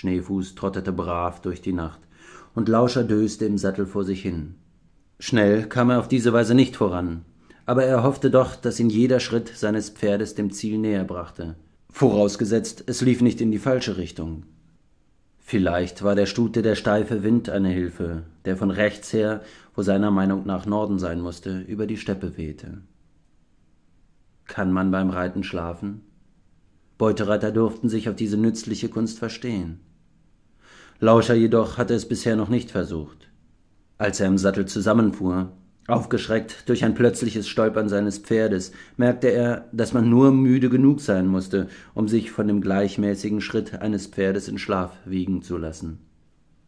Schneefuß trottete brav durch die Nacht, und Lauscher döste im Sattel vor sich hin. Schnell kam er auf diese Weise nicht voran, aber er hoffte doch, dass ihn jeder Schritt seines Pferdes dem Ziel näher brachte. Vorausgesetzt, es lief nicht in die falsche Richtung. Vielleicht war der Stute der steife Wind eine Hilfe, der von rechts her, wo seiner Meinung nach Norden sein musste, über die Steppe wehte. Kann man beim Reiten schlafen? Beutereiter durften sich auf diese nützliche Kunst verstehen. Lauscher jedoch hatte es bisher noch nicht versucht. Als er im Sattel zusammenfuhr, aufgeschreckt durch ein plötzliches Stolpern seines Pferdes, merkte er, dass man nur müde genug sein musste, um sich von dem gleichmäßigen Schritt eines Pferdes in Schlaf wiegen zu lassen.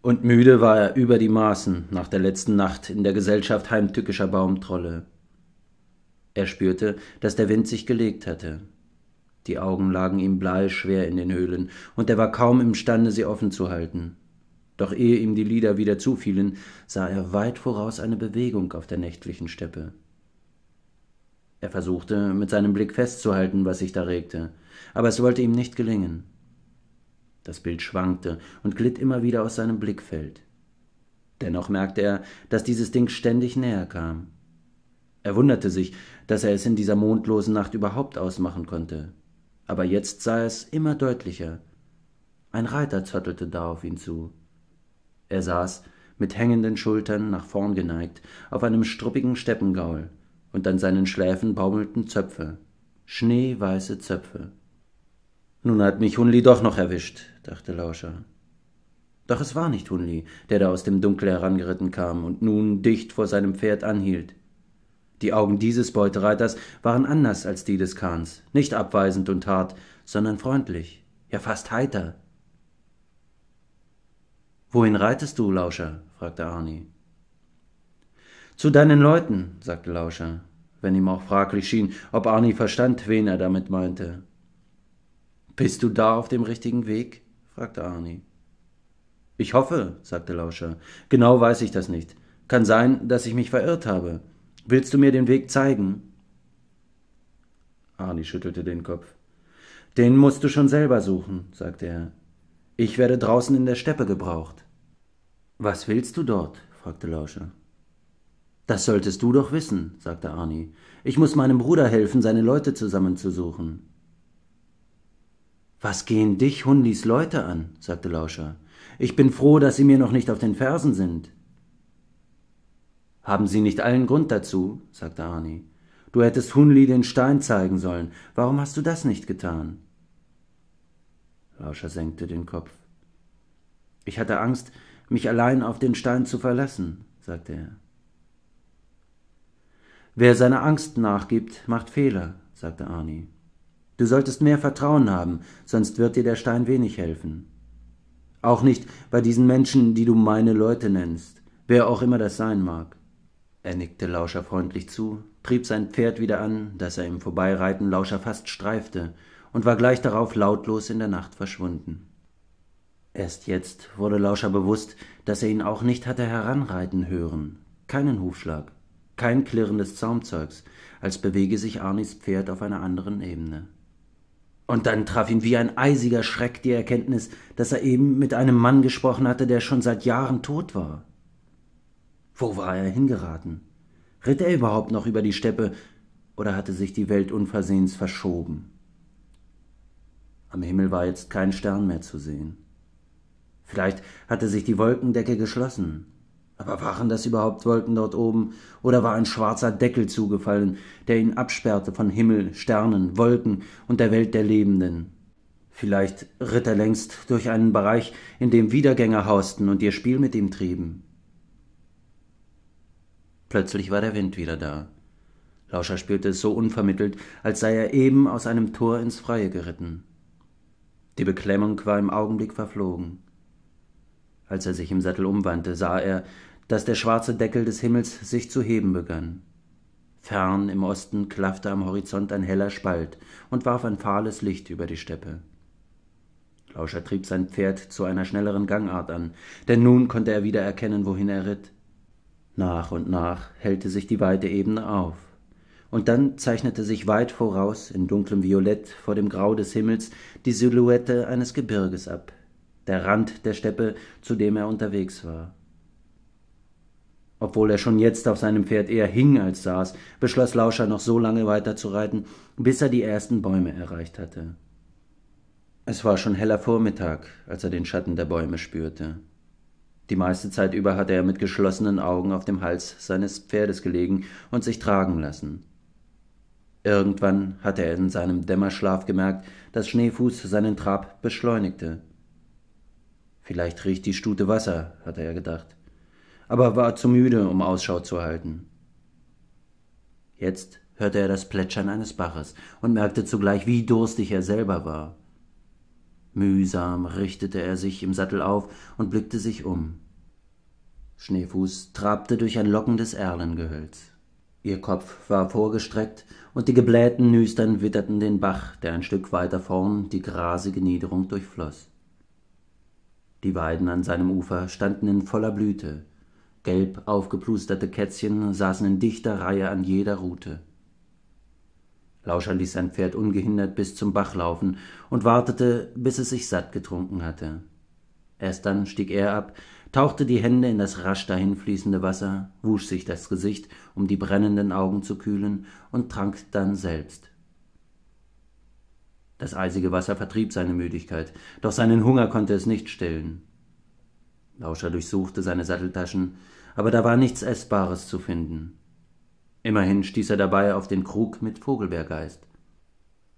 Und müde war er über die Maßen nach der letzten Nacht in der Gesellschaft heimtückischer Baumtrolle. Er spürte, dass der Wind sich gelegt hatte. Die Augen lagen ihm bleischwer in den Höhlen, und er war kaum imstande, sie offen zu halten. Doch ehe ihm die Lieder wieder zufielen, sah er weit voraus eine Bewegung auf der nächtlichen Steppe. Er versuchte, mit seinem Blick festzuhalten, was sich da regte, aber es wollte ihm nicht gelingen. Das Bild schwankte und glitt immer wieder aus seinem Blickfeld. Dennoch merkte er, dass dieses Ding ständig näher kam. Er wunderte sich, dass er es in dieser mondlosen Nacht überhaupt ausmachen konnte. Aber jetzt sah er es immer deutlicher. Ein Reiter zottelte da auf ihn zu. Er saß, mit hängenden Schultern nach vorn geneigt, auf einem struppigen Steppengaul, und an seinen Schläfen baumelten Zöpfe, schneeweiße Zöpfe. Nun hat mich Hunli doch noch erwischt, dachte Lauscher. Doch es war nicht Hunli, der da aus dem Dunkel herangeritten kam und nun dicht vor seinem Pferd anhielt. Die Augen dieses Beutereiters waren anders als die des Kahns, nicht abweisend und hart, sondern freundlich, ja fast heiter. Wohin reitest du, Lauscher? fragte Arni. Zu deinen Leuten, sagte Lauscher, wenn ihm auch fraglich schien, ob Arni verstand, wen er damit meinte. Bist du da auf dem richtigen Weg? fragte Arni. Ich hoffe, sagte Lauscher. Genau weiß ich das nicht. Kann sein, dass ich mich verirrt habe. Willst du mir den Weg zeigen? Arni schüttelte den Kopf. Den musst du schon selber suchen, sagte er. Ich werde draußen in der Steppe gebraucht. Was willst du dort? fragte Lauscher. Das solltest du doch wissen, sagte Arni. Ich muss meinem Bruder helfen, seine Leute zusammenzusuchen. Was gehen dich Hundis Leute an? sagte Lauscher. Ich bin froh, dass sie mir noch nicht auf den Fersen sind. Haben sie nicht allen Grund dazu, sagte Arni. Du hättest Hunli den Stein zeigen sollen. Warum hast du das nicht getan? Lauscher senkte den Kopf. Ich hatte Angst, mich allein auf den Stein zu verlassen, sagte er. Wer seiner Angst nachgibt, macht Fehler, sagte Arni. Du solltest mehr Vertrauen haben, sonst wird dir der Stein wenig helfen. Auch nicht bei diesen Menschen, die du meine Leute nennst, wer auch immer das sein mag. Er nickte Lauscher freundlich zu, trieb sein Pferd wieder an, das er im Vorbeireiten Lauscher fast streifte, und war gleich darauf lautlos in der Nacht verschwunden. Erst jetzt wurde Lauscher bewusst, dass er ihn auch nicht hatte heranreiten hören. Keinen Hufschlag, kein Klirren des Zaumzeugs, als bewege sich Arnis Pferd auf einer anderen Ebene. Und dann traf ihn wie ein eisiger Schreck die Erkenntnis, dass er eben mit einem Mann gesprochen hatte, der schon seit Jahren tot war. Wo war er hingeraten? Ritt er überhaupt noch über die Steppe oder hatte sich die Welt unversehens verschoben? Am Himmel war jetzt kein Stern mehr zu sehen. Vielleicht hatte sich die Wolkendecke geschlossen. Aber waren das überhaupt Wolken dort oben? Oder war ein schwarzer Deckel zugefallen, der ihn absperrte von Himmel, Sternen, Wolken und der Welt der Lebenden? Vielleicht ritt er längst durch einen Bereich, in dem Wiedergänger hausten und ihr Spiel mit ihm trieben. Plötzlich war der Wind wieder da. Lauscher spürte es so unvermittelt, als sei er eben aus einem Tor ins Freie geritten. Die Beklemmung war im Augenblick verflogen. Als er sich im Sattel umwandte, sah er, dass der schwarze Deckel des Himmels sich zu heben begann. Fern im Osten klaffte am Horizont ein heller Spalt und warf ein fahles Licht über die Steppe. Lauscher trieb sein Pferd zu einer schnelleren Gangart an, denn nun konnte er wieder erkennen, wohin er ritt. Nach und nach hellte sich die weite Ebene auf und dann zeichnete sich weit voraus, in dunklem Violett vor dem Grau des Himmels, die Silhouette eines Gebirges ab, der Rand der Steppe, zu dem er unterwegs war. Obwohl er schon jetzt auf seinem Pferd eher hing als saß, beschloss Lauscher noch so lange weiterzureiten, bis er die ersten Bäume erreicht hatte. Es war schon heller Vormittag, als er den Schatten der Bäume spürte. Die meiste Zeit über hatte er mit geschlossenen Augen auf dem Hals seines Pferdes gelegen und sich tragen lassen. Irgendwann hatte er in seinem Dämmerschlaf gemerkt, dass Schneefuß seinen Trab beschleunigte. Vielleicht riecht die Stute Wasser, hatte er gedacht, aber war zu müde, um Ausschau zu halten. Jetzt hörte er das Plätschern eines Baches und merkte zugleich, wie durstig er selber war. Mühsam richtete er sich im Sattel auf und blickte sich um. Schneefuß trabte durch ein lockendes Erlengehölz. Ihr Kopf war vorgestreckt, und die geblähten Nüstern witterten den Bach, der ein Stück weiter vorn die grasige Niederung durchfloss. Die Weiden an seinem Ufer standen in voller Blüte, gelb aufgeplusterte Kätzchen saßen in dichter Reihe an jeder Rute. Lauscher ließ sein Pferd ungehindert bis zum Bach laufen und wartete, bis es sich satt getrunken hatte. Erst dann stieg er ab, tauchte die Hände in das rasch dahinfließende Wasser, wusch sich das Gesicht, um die brennenden Augen zu kühlen, und trank dann selbst. Das eisige Wasser vertrieb seine Müdigkeit, doch seinen Hunger konnte es nicht stillen. Lauscher durchsuchte seine Satteltaschen, aber da war nichts Essbares zu finden. Immerhin stieß er dabei auf den Krug mit Vogelbeergeist.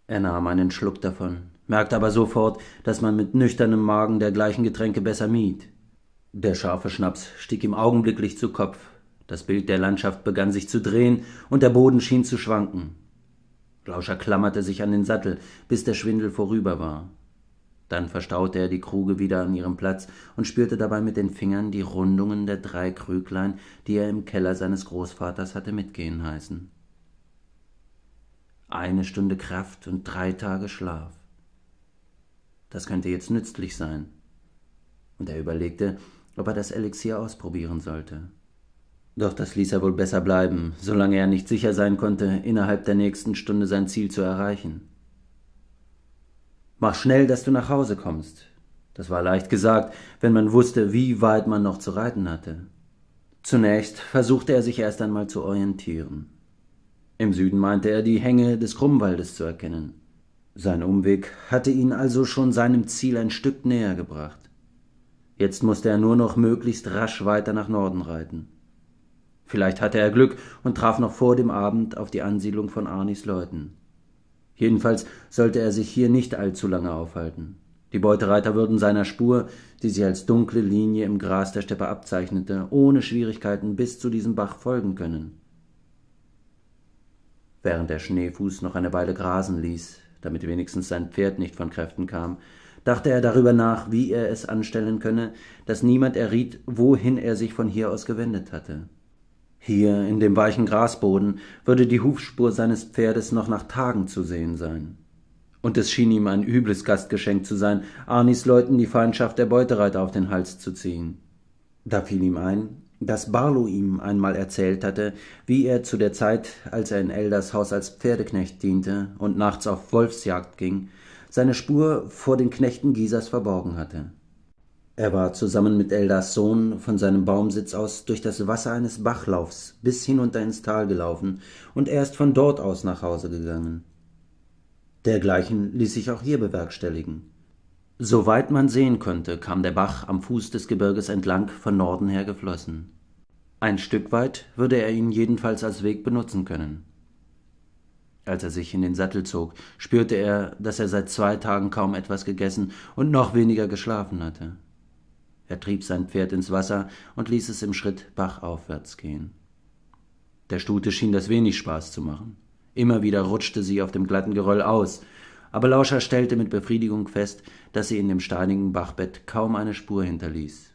Er nahm einen Schluck davon, merkte aber sofort, dass man mit nüchternem Magen dergleichen Getränke besser mied. Der scharfe Schnaps stieg ihm augenblicklich zu Kopf. Das Bild der Landschaft begann sich zu drehen und der Boden schien zu schwanken. Lauscher klammerte sich an den Sattel, bis der Schwindel vorüber war. Dann verstaute er die Kruge wieder an ihrem Platz und spürte dabei mit den Fingern die Rundungen der drei Krüglein, die er im Keller seines Großvaters hatte mitgehen heißen. Eine Stunde Kraft und drei Tage Schlaf. Das könnte jetzt nützlich sein. Und er überlegte, ob er das Elixier ausprobieren sollte. Doch das ließ er wohl besser bleiben, solange er nicht sicher sein konnte, innerhalb der nächsten Stunde sein Ziel zu erreichen. Mach schnell, dass du nach Hause kommst. Das war leicht gesagt, wenn man wusste, wie weit man noch zu reiten hatte. Zunächst versuchte er sich erst einmal zu orientieren. Im Süden meinte er die Hänge des Krummwaldes zu erkennen. Sein Umweg hatte ihn also schon seinem Ziel ein Stück näher gebracht. Jetzt musste er nur noch möglichst rasch weiter nach Norden reiten. Vielleicht hatte er Glück und traf noch vor dem Abend auf die Ansiedlung von Arnis Leuten. Jedenfalls sollte er sich hier nicht allzu lange aufhalten. Die Beutereiter würden seiner Spur, die sich als dunkle Linie im Gras der Steppe abzeichnete, ohne Schwierigkeiten bis zu diesem Bach folgen können. Während der Schneefuß noch eine Weile grasen ließ, damit wenigstens sein Pferd nicht von Kräften kam, dachte er darüber nach, wie er es anstellen könne, dass niemand erriet, wohin er sich von hier aus gewendet hatte. Hier in dem weichen Grasboden würde die Hufspur seines Pferdes noch nach Tagen zu sehen sein. Und es schien ihm ein übles Gastgeschenk zu sein, Arnis Leuten die Feindschaft der Beutereiter auf den Hals zu ziehen. Da fiel ihm ein, dass Barlow ihm einmal erzählt hatte, wie er zu der Zeit, als er in Elders Haus als Pferdeknecht diente und nachts auf Wolfsjagd ging, seine Spur vor den Knechten Gisas verborgen hatte. Er war zusammen mit Eldas Sohn von seinem Baumsitz aus durch das Wasser eines Bachlaufs bis hinunter ins Tal gelaufen und erst von dort aus nach Hause gegangen. Dergleichen ließ sich auch hier bewerkstelligen. Soweit man sehen konnte, kam der Bach am Fuß des Gebirges entlang von Norden her geflossen. Ein Stück weit würde er ihn jedenfalls als Weg benutzen können. Als er sich in den Sattel zog, spürte er, dass er seit zwei Tagen kaum etwas gegessen und noch weniger geschlafen hatte. Er trieb sein Pferd ins Wasser und ließ es im Schritt bachaufwärts gehen. Der Stute schien das wenig Spaß zu machen. Immer wieder rutschte sie auf dem glatten Geröll aus, aber Lauscher stellte mit Befriedigung fest, dass sie in dem steinigen Bachbett kaum eine Spur hinterließ.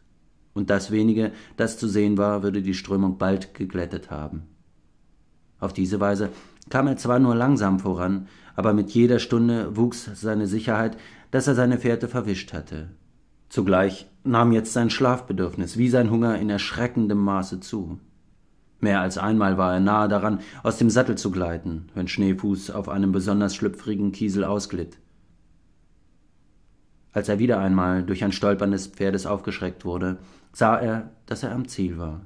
Und das wenige, das zu sehen war, würde die Strömung bald geglättet haben. Auf diese Weise kam er zwar nur langsam voran, aber mit jeder Stunde wuchs seine Sicherheit, dass er seine Fährte verwischt hatte. Zugleich nahm jetzt sein Schlafbedürfnis wie sein Hunger in erschreckendem Maße zu. Mehr als einmal war er nahe daran, aus dem Sattel zu gleiten, wenn Schneefuß auf einem besonders schlüpfrigen Kiesel ausglitt. Als er wieder einmal durch ein Stolpern des Pferdes aufgeschreckt wurde, sah er, dass er am Ziel war.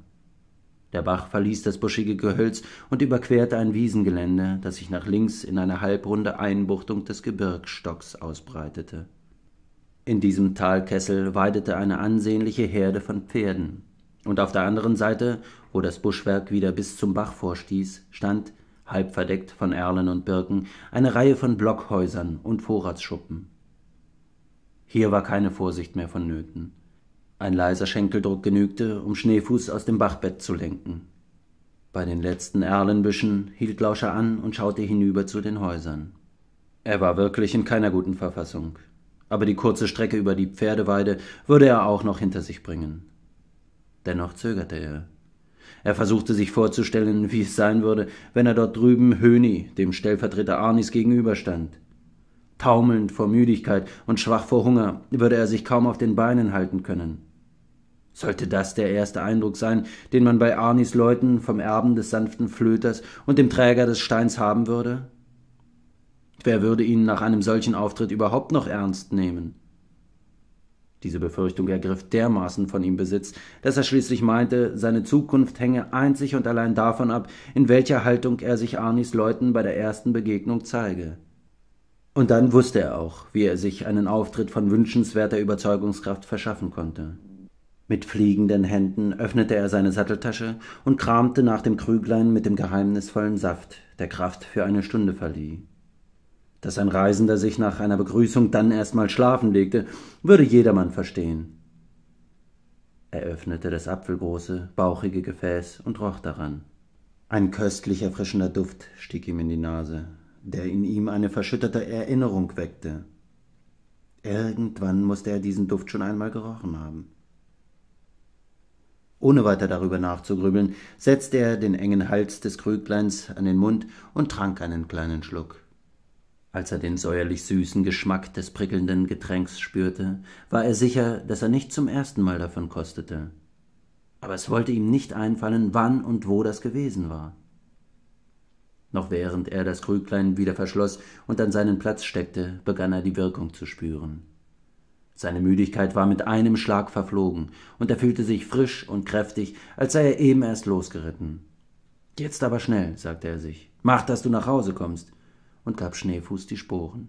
Der Bach verließ das buschige Gehölz und überquerte ein Wiesengelände, das sich nach links in eine halbrunde Einbuchtung des Gebirgsstocks ausbreitete. In diesem Talkessel weidete eine ansehnliche Herde von Pferden, und auf der anderen Seite, wo das Buschwerk wieder bis zum Bach vorstieß, stand, halb verdeckt von Erlen und Birken, eine Reihe von Blockhäusern und Vorratsschuppen. Hier war keine Vorsicht mehr vonnöten. Ein leiser Schenkeldruck genügte, um Schneefuß aus dem Bachbett zu lenken. Bei den letzten Erlenbüschen hielt Lauscher an und schaute hinüber zu den Häusern. Er war wirklich in keiner guten Verfassung, aber die kurze Strecke über die Pferdeweide würde er auch noch hinter sich bringen. Dennoch zögerte er. Er versuchte sich vorzustellen, wie es sein würde, wenn er dort drüben Höni, dem Stellvertreter Arnis, gegenüberstand. Taumelnd vor Müdigkeit und schwach vor Hunger würde er sich kaum auf den Beinen halten können. Sollte das der erste Eindruck sein, den man bei Arnis Leuten vom Erben des sanften Flöters und dem Träger des Steins haben würde? Wer würde ihn nach einem solchen Auftritt überhaupt noch ernst nehmen? Diese Befürchtung ergriff dermaßen von ihm Besitz, dass er schließlich meinte, seine Zukunft hänge einzig und allein davon ab, in welcher Haltung er sich Arnis Leuten bei der ersten Begegnung zeige. Und dann wusste er auch, wie er sich einen Auftritt von wünschenswerter Überzeugungskraft verschaffen konnte. Mit fliegenden Händen öffnete er seine Satteltasche und kramte nach dem Krüglein mit dem geheimnisvollen Saft, der Kraft für eine Stunde verlieh. Dass ein Reisender sich nach einer Begrüßung dann erstmal schlafen legte, würde jedermann verstehen. Er öffnete das apfelgroße, bauchige Gefäß und roch daran. Ein köstlich erfrischender Duft stieg ihm in die Nase, der in ihm eine verschütterte Erinnerung weckte. Irgendwann musste er diesen Duft schon einmal gerochen haben. Ohne weiter darüber nachzugrübeln, setzte er den engen Hals des Krügleins an den Mund und trank einen kleinen Schluck. Als er den säuerlich süßen Geschmack des prickelnden Getränks spürte, war er sicher, dass er nicht zum ersten Mal davon kostete. Aber es wollte ihm nicht einfallen, wann und wo das gewesen war. Noch während er das Krüglein wieder verschloss und an seinen Platz steckte, begann er die Wirkung zu spüren. Seine Müdigkeit war mit einem Schlag verflogen, und er fühlte sich frisch und kräftig, als sei er eben erst losgeritten. Jetzt aber schnell, sagte er sich, mach, dass du nach Hause kommst, und gab Schneefuß die Sporen.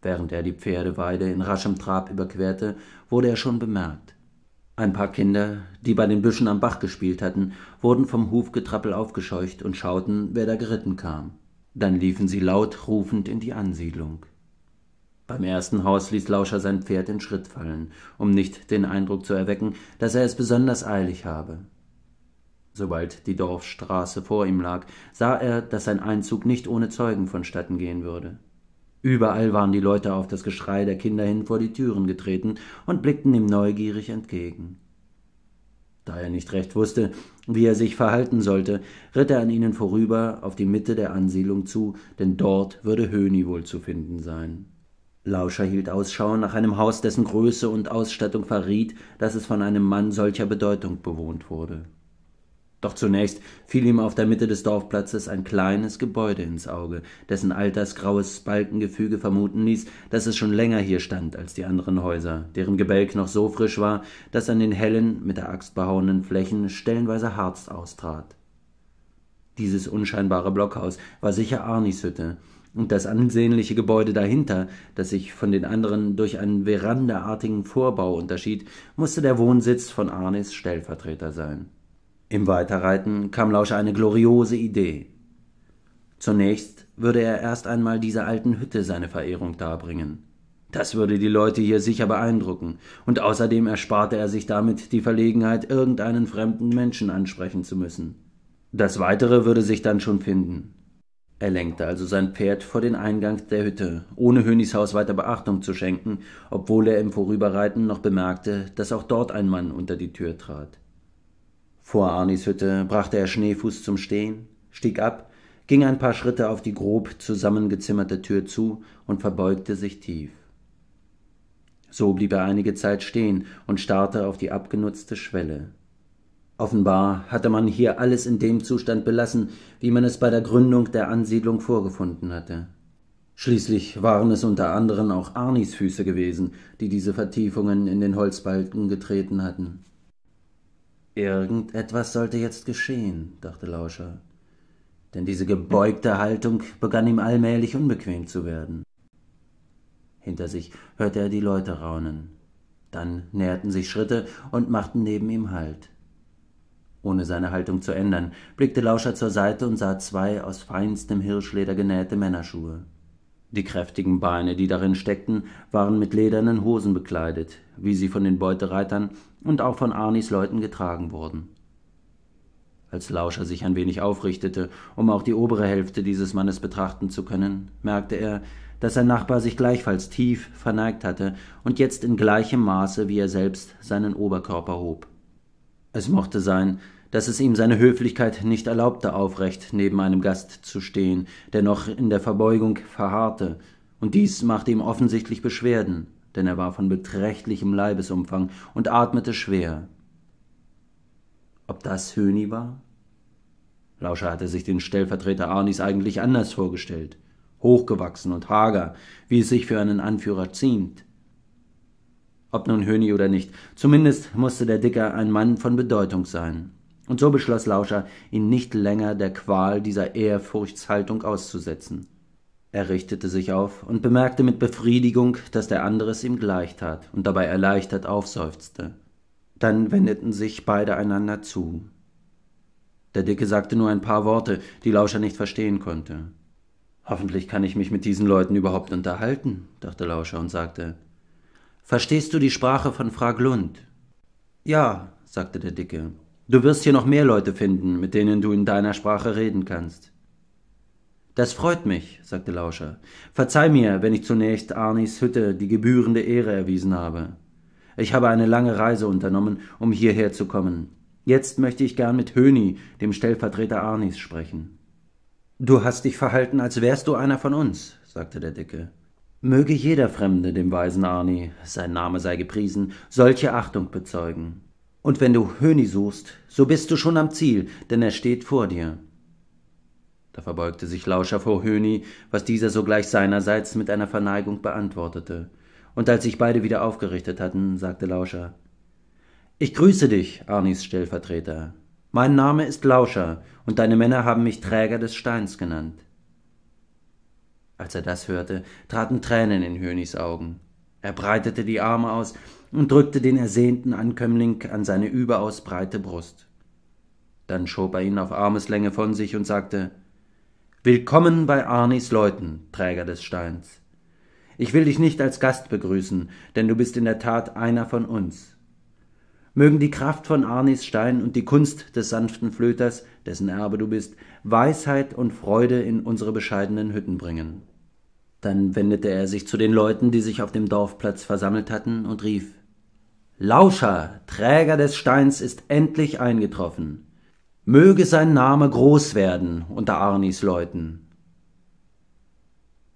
Während er die Pferdeweide in raschem Trab überquerte, wurde er schon bemerkt. Ein paar Kinder, die bei den Büschen am Bach gespielt hatten, wurden vom Hufgetrappel aufgescheucht und schauten, wer da geritten kam. Dann liefen sie laut rufend in die Ansiedlung. Beim ersten Haus ließ Lauscher sein Pferd in Schritt fallen, um nicht den Eindruck zu erwecken, dass er es besonders eilig habe. Sobald die Dorfstraße vor ihm lag, sah er, dass sein Einzug nicht ohne Zeugen vonstatten gehen würde. Überall waren die Leute auf das Geschrei der Kinder hin vor die Türen getreten und blickten ihm neugierig entgegen. Da er nicht recht wusste, wie er sich verhalten sollte, ritt er an ihnen vorüber auf die Mitte der Ansiedlung zu, denn dort würde Höni wohl zu finden sein. Lauscher hielt Ausschau nach einem Haus, dessen Größe und Ausstattung verriet, dass es von einem Mann solcher Bedeutung bewohnt wurde. Doch zunächst fiel ihm auf der Mitte des Dorfplatzes ein kleines Gebäude ins Auge, dessen altersgraues Balkengefüge vermuten ließ, dass es schon länger hier stand als die anderen Häuser, deren Gebälk noch so frisch war, dass an den hellen, mit der Axt behauenen Flächen stellenweise Harz austrat. Dieses unscheinbare Blockhaus war sicher Arnis Hütte, und das ansehnliche Gebäude dahinter, das sich von den anderen durch einen verandaartigen Vorbau unterschied, musste der Wohnsitz von Arnis Stellvertreter sein. Im Weiterreiten kam Lauscher eine gloriose Idee. Zunächst würde er erst einmal dieser alten Hütte seine Verehrung darbringen. Das würde die Leute hier sicher beeindrucken, und außerdem ersparte er sich damit die Verlegenheit, irgendeinen fremden Menschen ansprechen zu müssen. Das Weitere würde sich dann schon finden. Er lenkte also sein Pferd vor den Eingang der Hütte, ohne Haus weiter Beachtung zu schenken, obwohl er im Vorüberreiten noch bemerkte, dass auch dort ein Mann unter die Tür trat. Vor Arnis Hütte brachte er Schneefuß zum Stehen, stieg ab, ging ein paar Schritte auf die grob zusammengezimmerte Tür zu und verbeugte sich tief. So blieb er einige Zeit stehen und starrte auf die abgenutzte Schwelle. Offenbar hatte man hier alles in dem Zustand belassen, wie man es bei der Gründung der Ansiedlung vorgefunden hatte. Schließlich waren es unter anderem auch Arnis Füße gewesen, die diese Vertiefungen in den Holzbalken getreten hatten. Irgendetwas sollte jetzt geschehen, dachte Lauscher, denn diese gebeugte Haltung begann ihm allmählich unbequem zu werden. Hinter sich hörte er die Leute raunen. Dann näherten sich Schritte und machten neben ihm Halt ohne seine Haltung zu ändern, blickte Lauscher zur Seite und sah zwei aus feinstem Hirschleder genähte Männerschuhe. Die kräftigen Beine, die darin steckten, waren mit ledernen Hosen bekleidet, wie sie von den Beutereitern und auch von Arnis Leuten getragen wurden. Als Lauscher sich ein wenig aufrichtete, um auch die obere Hälfte dieses Mannes betrachten zu können, merkte er, dass sein Nachbar sich gleichfalls tief verneigt hatte und jetzt in gleichem Maße wie er selbst seinen Oberkörper hob. Es mochte sein, dass es ihm seine Höflichkeit nicht erlaubte, aufrecht neben einem Gast zu stehen, der noch in der Verbeugung verharrte, und dies machte ihm offensichtlich Beschwerden, denn er war von beträchtlichem Leibesumfang und atmete schwer. Ob das Höni war? Lauscher hatte sich den Stellvertreter Arnis eigentlich anders vorgestellt, hochgewachsen und hager, wie es sich für einen Anführer ziemt. Ob nun Höni oder nicht, zumindest musste der Dicker ein Mann von Bedeutung sein. Und so beschloss Lauscher, ihn nicht länger der Qual dieser Ehrfurchtshaltung auszusetzen. Er richtete sich auf und bemerkte mit Befriedigung, dass der andere es ihm gleich tat und dabei erleichtert aufseufzte. Dann wendeten sich beide einander zu. Der Dicke sagte nur ein paar Worte, die Lauscher nicht verstehen konnte. Hoffentlich kann ich mich mit diesen Leuten überhaupt unterhalten, dachte Lauscher und sagte, Verstehst du die Sprache von Fraglund? Ja, sagte der Dicke. Du wirst hier noch mehr Leute finden, mit denen du in deiner Sprache reden kannst. Das freut mich, sagte Lauscher. Verzeih mir, wenn ich zunächst Arnis Hütte die gebührende Ehre erwiesen habe. Ich habe eine lange Reise unternommen, um hierher zu kommen. Jetzt möchte ich gern mit Höni, dem Stellvertreter Arnis, sprechen. Du hast dich verhalten, als wärst du einer von uns, sagte der Dicke. Möge jeder Fremde dem weisen Arni, sein Name sei gepriesen, solche Achtung bezeugen. Und wenn du Höni suchst, so bist du schon am Ziel, denn er steht vor dir. Da verbeugte sich Lauscher vor Höni, was dieser sogleich seinerseits mit einer Verneigung beantwortete. Und als sich beide wieder aufgerichtet hatten, sagte Lauscher: Ich grüße dich, Arnis Stellvertreter. Mein Name ist Lauscher, und deine Männer haben mich Träger des Steins genannt. Als er das hörte, traten Tränen in Hönis Augen. Er breitete die Arme aus und drückte den ersehnten Ankömmling an seine überaus breite Brust. Dann schob er ihn auf Armeslänge von sich und sagte Willkommen bei Arnis Leuten, Träger des Steins. Ich will dich nicht als Gast begrüßen, denn du bist in der Tat einer von uns. Mögen die Kraft von Arnis Stein und die Kunst des sanften Flöters, dessen Erbe du bist, Weisheit und Freude in unsere bescheidenen Hütten bringen. Dann wendete er sich zu den Leuten, die sich auf dem Dorfplatz versammelt hatten, und rief Lauscher, Träger des Steins ist endlich eingetroffen. Möge sein Name groß werden unter Arnis Leuten.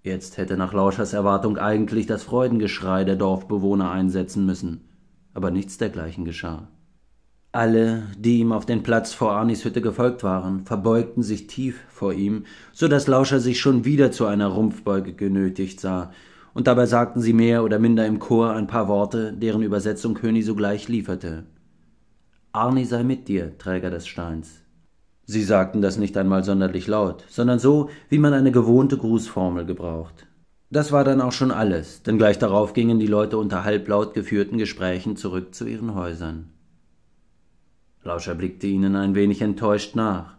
Jetzt hätte nach Lauschers Erwartung eigentlich das Freudengeschrei der Dorfbewohner einsetzen müssen, aber nichts dergleichen geschah. Alle, die ihm auf den Platz vor Arnis Hütte gefolgt waren, verbeugten sich tief vor ihm, so daß Lauscher sich schon wieder zu einer Rumpfbeuge genötigt sah, und dabei sagten sie mehr oder minder im Chor ein paar Worte, deren Übersetzung König sogleich lieferte. Arni sei mit dir, Träger des Steins. Sie sagten das nicht einmal sonderlich laut, sondern so, wie man eine gewohnte Grußformel gebraucht. Das war dann auch schon alles, denn gleich darauf gingen die Leute unter halblaut geführten Gesprächen zurück zu ihren Häusern. Lauscher blickte ihnen ein wenig enttäuscht nach.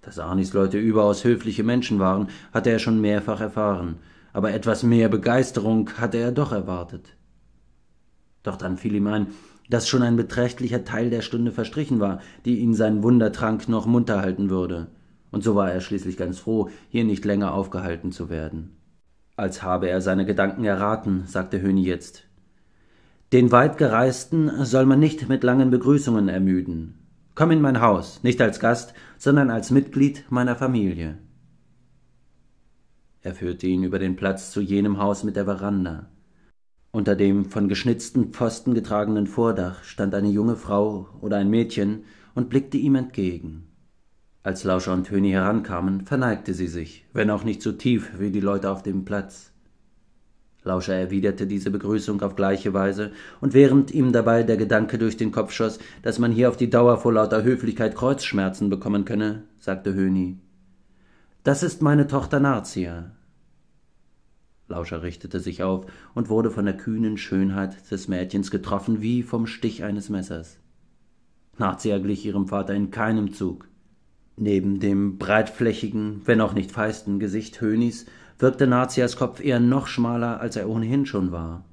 Dass Arnis Leute überaus höfliche Menschen waren, hatte er schon mehrfach erfahren, aber etwas mehr Begeisterung hatte er doch erwartet. Doch dann fiel ihm ein, dass schon ein beträchtlicher Teil der Stunde verstrichen war, die ihn sein Wundertrank noch munter halten würde, und so war er schließlich ganz froh, hier nicht länger aufgehalten zu werden. Als habe er seine Gedanken erraten, sagte Höni jetzt. Den Weitgereisten soll man nicht mit langen Begrüßungen ermüden. Komm in mein Haus, nicht als Gast, sondern als Mitglied meiner Familie. Er führte ihn über den Platz zu jenem Haus mit der Veranda. Unter dem von geschnitzten Pfosten getragenen Vordach stand eine junge Frau oder ein Mädchen und blickte ihm entgegen. Als Lauscher und Töni herankamen, verneigte sie sich, wenn auch nicht so tief wie die Leute auf dem Platz. Lauscher erwiderte diese Begrüßung auf gleiche Weise, und während ihm dabei der Gedanke durch den Kopf schoss, dass man hier auf die Dauer vor lauter Höflichkeit Kreuzschmerzen bekommen könne, sagte Höni Das ist meine Tochter Narzia. Lauscher richtete sich auf und wurde von der kühnen Schönheit des Mädchens getroffen wie vom Stich eines Messers. Narzia glich ihrem Vater in keinem Zug. Neben dem breitflächigen, wenn auch nicht feisten Gesicht Hönis wirkte Nazias Kopf eher noch schmaler, als er ohnehin schon war.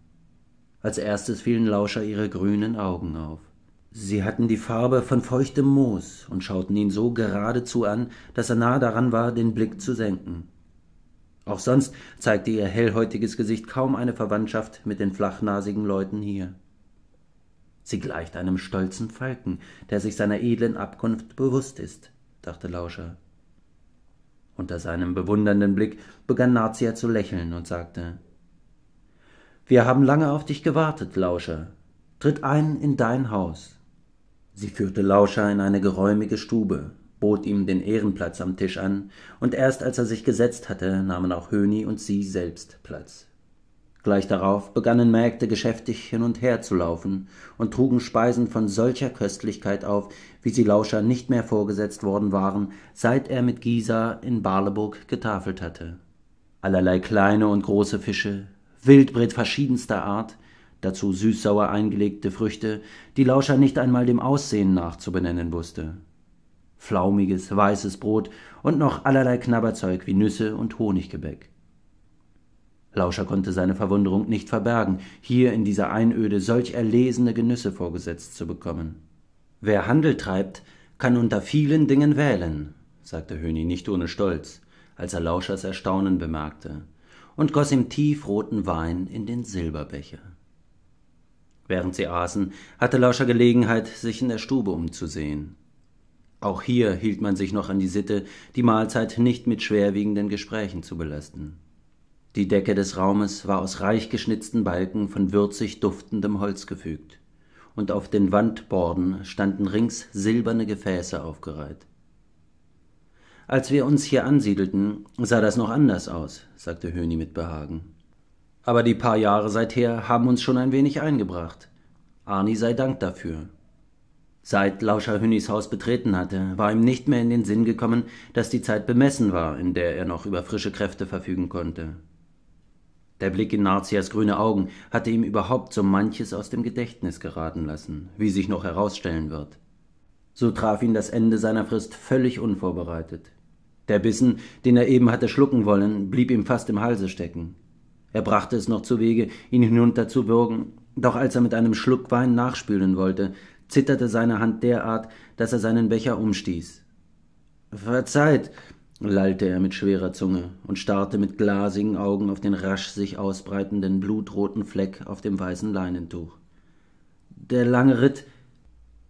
Als erstes fielen Lauscher ihre grünen Augen auf. Sie hatten die Farbe von feuchtem Moos und schauten ihn so geradezu an, dass er nahe daran war, den Blick zu senken. Auch sonst zeigte ihr hellhäutiges Gesicht kaum eine Verwandtschaft mit den flachnasigen Leuten hier. Sie gleicht einem stolzen Falken, der sich seiner edlen Abkunft bewusst ist, dachte Lauscher. Unter seinem bewundernden Blick begann Nazia zu lächeln und sagte Wir haben lange auf dich gewartet, Lauscher. Tritt ein in dein Haus. Sie führte Lauscher in eine geräumige Stube, bot ihm den Ehrenplatz am Tisch an, und erst als er sich gesetzt hatte, nahmen auch Höni und sie selbst Platz. Gleich darauf begannen Mägde geschäftig hin und her zu laufen und trugen Speisen von solcher Köstlichkeit auf, wie sie Lauscher nicht mehr vorgesetzt worden waren, seit er mit Gisa in Barleburg getafelt hatte. Allerlei kleine und große Fische, Wildbret verschiedenster Art, dazu süßsauer eingelegte Früchte, die Lauscher nicht einmal dem Aussehen nach zu benennen wusste. Flaumiges, weißes Brot und noch allerlei Knabberzeug wie Nüsse und Honiggebäck. Lauscher konnte seine Verwunderung nicht verbergen, hier in dieser Einöde solch erlesene Genüsse vorgesetzt zu bekommen. Wer Handel treibt, kann unter vielen Dingen wählen, sagte Höni nicht ohne Stolz, als er Lauschers Erstaunen bemerkte, und goss ihm tiefroten Wein in den Silberbecher. Während sie aßen, hatte Lauscher Gelegenheit, sich in der Stube umzusehen. Auch hier hielt man sich noch an die Sitte, die Mahlzeit nicht mit schwerwiegenden Gesprächen zu belasten. Die Decke des Raumes war aus reich geschnitzten Balken von würzig duftendem Holz gefügt, und auf den Wandborden standen rings silberne Gefäße aufgereiht. Als wir uns hier ansiedelten, sah das noch anders aus, sagte Höni mit Behagen. Aber die paar Jahre seither haben uns schon ein wenig eingebracht. Arni sei Dank dafür. Seit Lauscher Hünnis Haus betreten hatte, war ihm nicht mehr in den Sinn gekommen, dass die Zeit bemessen war, in der er noch über frische Kräfte verfügen konnte. Der Blick in Narzias grüne Augen hatte ihm überhaupt so manches aus dem Gedächtnis geraten lassen, wie sich noch herausstellen wird. So traf ihn das Ende seiner Frist völlig unvorbereitet. Der Bissen, den er eben hatte schlucken wollen, blieb ihm fast im Halse stecken. Er brachte es noch zu Wege, ihn hinunterzuwürgen, doch als er mit einem Schluck Wein nachspülen wollte, zitterte seine Hand derart, dass er seinen Becher umstieß. Verzeiht, lallte er mit schwerer Zunge und starrte mit glasigen Augen auf den rasch sich ausbreitenden blutroten Fleck auf dem weißen Leinentuch. Der lange Ritt.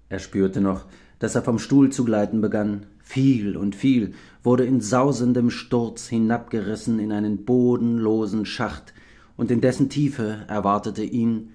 Er spürte noch, dass er vom Stuhl zu gleiten begann, fiel und fiel, wurde in sausendem Sturz hinabgerissen in einen bodenlosen Schacht, und in dessen Tiefe erwartete ihn